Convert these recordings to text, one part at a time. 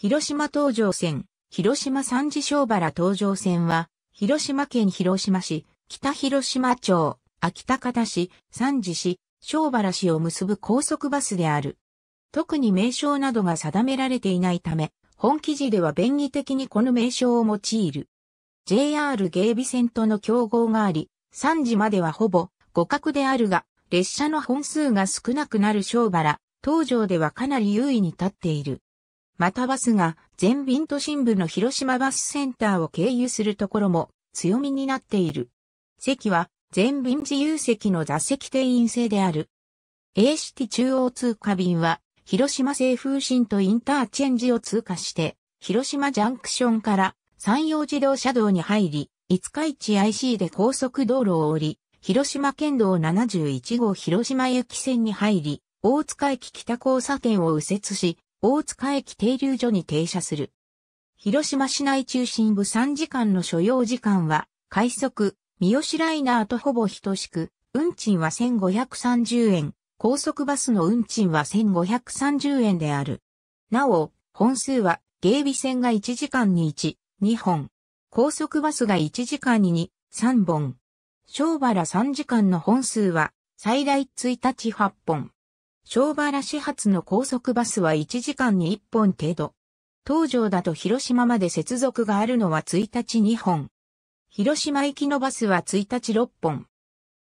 広島東上線、広島三次小原東上線は、広島県広島市、北広島町、秋高田市、三次市、小原市を結ぶ高速バスである。特に名称などが定められていないため、本記事では便宜的にこの名称を用いる。JR 芸備線との競合があり、3時まではほぼ互角であるが、列車の本数が少なくなる小原、東上ではかなり優位に立っている。またバスが全便都心部の広島バスセンターを経由するところも強みになっている。席は全便自由席の座席定員制である。A シティ中央通過便は広島西風新とインターチェンジを通過して広島ジャンクションから山陽自動車道に入り、五日市 IC で高速道路を降り、広島県道71号広島行き線に入り、大塚駅北交差点を右折し、大塚駅停留所に停車する。広島市内中心部3時間の所要時間は、快速、三好ライナーとほぼ等しく、運賃は1530円、高速バスの運賃は1530円である。なお、本数は、芸備線が1時間に1、2本、高速バスが1時間に2、3本、小原3時間の本数は、最大1日8本。小原始発の高速バスは1時間に1本程度。東条だと広島まで接続があるのは1日2本。広島行きのバスは1日6本。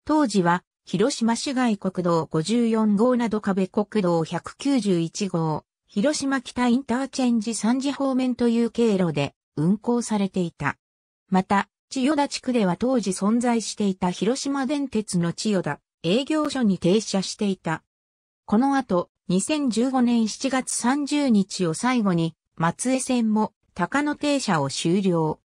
当時は、広島市外国道54号など壁国道191号、広島北インターチェンジ3時方面という経路で運行されていた。また、千代田地区では当時存在していた広島電鉄の千代田営業所に停車していたこの後、2015年7月30日を最後に、松江線も高野停車を終了。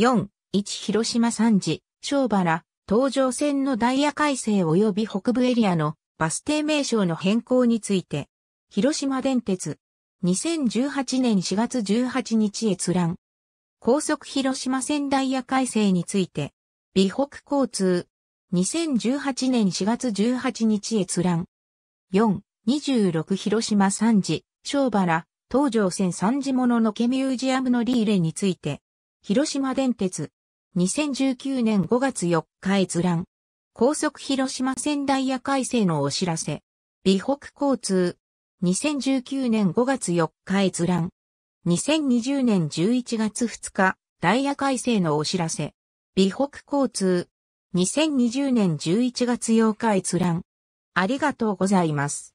4、1広島3時、小原、東上線のダイヤ改正及び北部エリアのバス停名称の変更について、広島電鉄、2018年4月18日閲覧。高速広島線ダイヤ改正について、美北交通、2018年4月18日閲覧。4、26広島3次、小原、東上線3次もののけミュージアムのリーレについて、広島電鉄、2019年5月4日閲覧、高速広島線ダイヤ改正のお知らせ、美北交通、2019年5月4日閲覧、2020年11月2日、ダイヤ改正のお知らせ、美北交通、2020年11月8日閲覧、ありがとうございます。